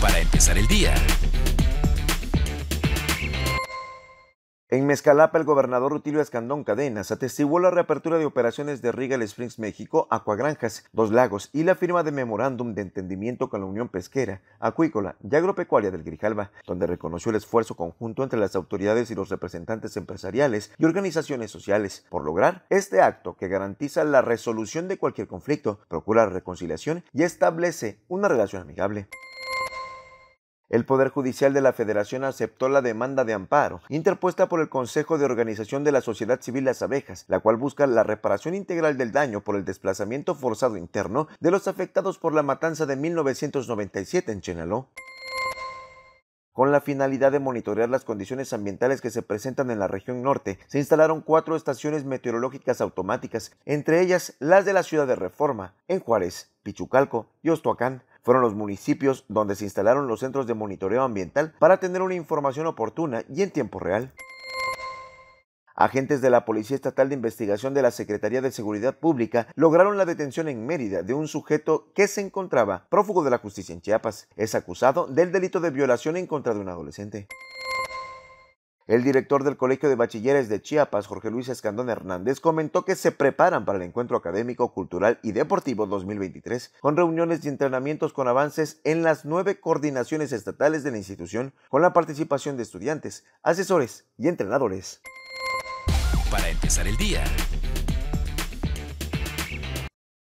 para empezar el día. En Mezcalapa, el gobernador Rutilio Escandón Cadenas atestiguó la reapertura de operaciones de Regal Springs México, Acuagranjas, Dos Lagos y la firma de memorándum de entendimiento con la Unión Pesquera, Acuícola y Agropecuaria del Grijalba, donde reconoció el esfuerzo conjunto entre las autoridades y los representantes empresariales y organizaciones sociales por lograr este acto que garantiza la resolución de cualquier conflicto, procura reconciliación y establece una relación amigable. El Poder Judicial de la Federación aceptó la demanda de amparo, interpuesta por el Consejo de Organización de la Sociedad Civil Las Abejas, la cual busca la reparación integral del daño por el desplazamiento forzado interno de los afectados por la matanza de 1997 en Chenaló con la finalidad de monitorear las condiciones ambientales que se presentan en la región norte, se instalaron cuatro estaciones meteorológicas automáticas, entre ellas las de la ciudad de Reforma, en Juárez, Pichucalco y Ostoacán, fueron los municipios donde se instalaron los centros de monitoreo ambiental para tener una información oportuna y en tiempo real. Agentes de la Policía Estatal de Investigación de la Secretaría de Seguridad Pública lograron la detención en Mérida de un sujeto que se encontraba prófugo de la justicia en Chiapas. Es acusado del delito de violación en contra de un adolescente. El director del Colegio de Bachilleres de Chiapas, Jorge Luis Escandón Hernández, comentó que se preparan para el encuentro académico, cultural y deportivo 2023, con reuniones y entrenamientos con avances en las nueve coordinaciones estatales de la institución, con la participación de estudiantes, asesores y entrenadores. Para empezar el día.